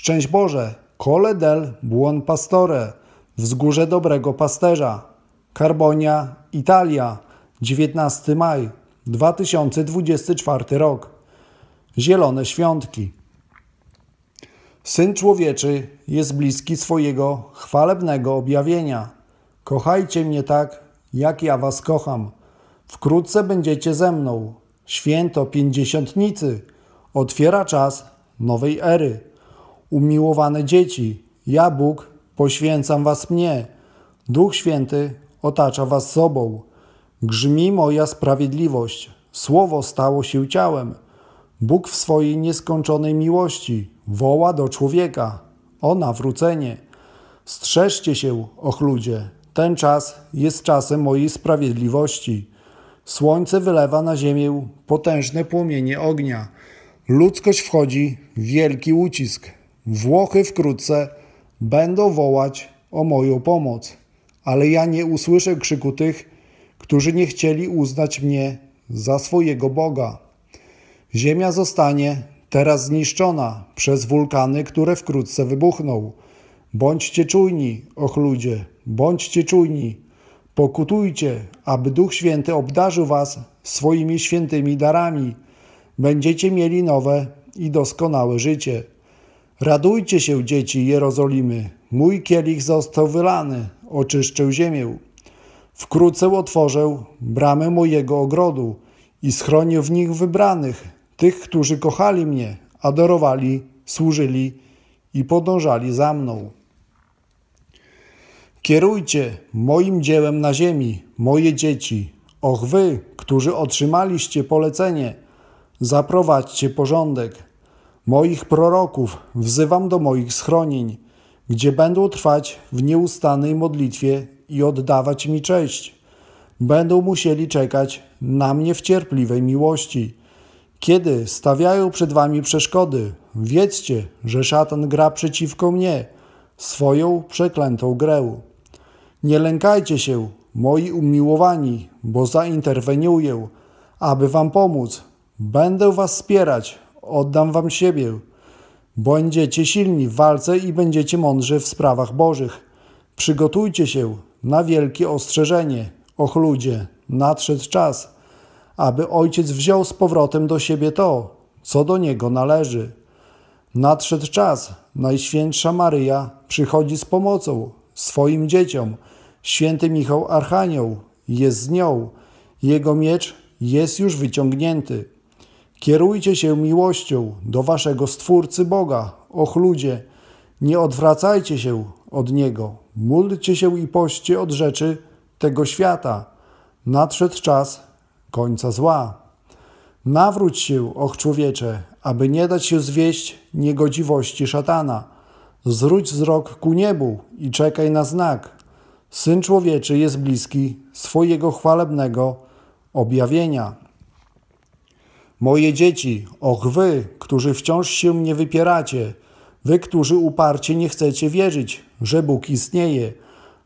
Szczęść Boże, Cole del Buon Pastore, Wzgórze Dobrego Pasterza, Carbonia, Italia, 19 maj 2024 rok. Zielone Świątki. Syn Człowieczy jest bliski swojego chwalebnego objawienia. Kochajcie mnie tak, jak ja was kocham. Wkrótce będziecie ze mną. Święto Pięćdziesiątnicy otwiera czas nowej ery Umiłowane dzieci, ja Bóg poświęcam was mnie. Duch Święty otacza was sobą. Grzmi moja sprawiedliwość. Słowo stało się ciałem. Bóg w swojej nieskończonej miłości woła do człowieka o nawrócenie. Strzeżcie się, och ludzie, ten czas jest czasem mojej sprawiedliwości. Słońce wylewa na ziemię potężne płomienie ognia. Ludzkość wchodzi w wielki ucisk. Włochy wkrótce będą wołać o moją pomoc, ale ja nie usłyszę krzyku tych, którzy nie chcieli uznać mnie za swojego Boga. Ziemia zostanie teraz zniszczona przez wulkany, które wkrótce wybuchną. Bądźcie czujni, och ludzie, bądźcie czujni. Pokutujcie, aby Duch Święty obdarzył was swoimi świętymi darami. Będziecie mieli nowe i doskonałe życie. Radujcie się, dzieci Jerozolimy, mój kielich został wylany, oczyszczył ziemię. Wkrótce otworzę bramę mojego ogrodu i schronię w nich wybranych, tych, którzy kochali mnie, adorowali, służyli i podążali za mną. Kierujcie moim dziełem na ziemi, moje dzieci, och wy, którzy otrzymaliście polecenie, zaprowadźcie porządek Moich proroków wzywam do moich schronień, gdzie będą trwać w nieustannej modlitwie i oddawać mi cześć. Będą musieli czekać na mnie w cierpliwej miłości. Kiedy stawiają przed wami przeszkody, wiedzcie, że szatan gra przeciwko mnie swoją przeklętą grę. Nie lękajcie się, moi umiłowani, bo zainterweniuję, aby wam pomóc. Będę was wspierać, oddam wam siebie. Będziecie silni w walce i będziecie mądrzy w sprawach Bożych. Przygotujcie się na wielkie ostrzeżenie. Och ludzie, nadszedł czas, aby ojciec wziął z powrotem do siebie to, co do niego należy. Nadszedł czas, Najświętsza Maryja przychodzi z pomocą swoim dzieciom. Święty Michał Archanioł jest z nią. Jego miecz jest już wyciągnięty. Kierujcie się miłością do waszego Stwórcy Boga, och ludzie. Nie odwracajcie się od Niego. Módlcie się i poście od rzeczy tego świata. Nadszedł czas końca zła. Nawróć się, och człowiecze, aby nie dać się zwieść niegodziwości szatana. Zwróć wzrok ku niebu i czekaj na znak. Syn człowieczy jest bliski swojego chwalebnego objawienia. Moje dzieci, och wy, którzy wciąż się mnie wypieracie, wy, którzy uparcie nie chcecie wierzyć, że Bóg istnieje,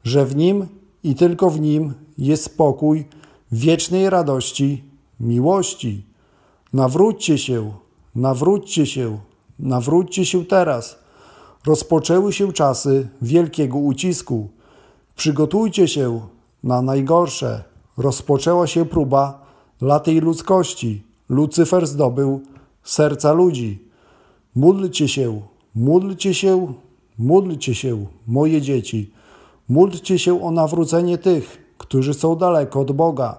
że w Nim i tylko w Nim jest spokój wiecznej radości, miłości. Nawróćcie się, nawróćcie się, nawróćcie się teraz. Rozpoczęły się czasy wielkiego ucisku. Przygotujcie się na najgorsze. Rozpoczęła się próba latej ludzkości Lucyfer zdobył serca ludzi. Módlcie się, módlcie się, módlcie się, moje dzieci. Módlcie się o nawrócenie tych, którzy są daleko od Boga.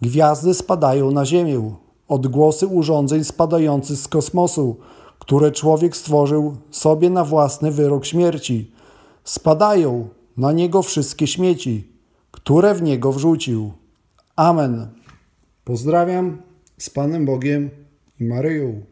Gwiazdy spadają na ziemię, odgłosy urządzeń spadających z kosmosu, które człowiek stworzył sobie na własny wyrok śmierci. Spadają na niego wszystkie śmieci, które w niego wrzucił. Amen. Pozdrawiam z Panem Bogiem i Maryją.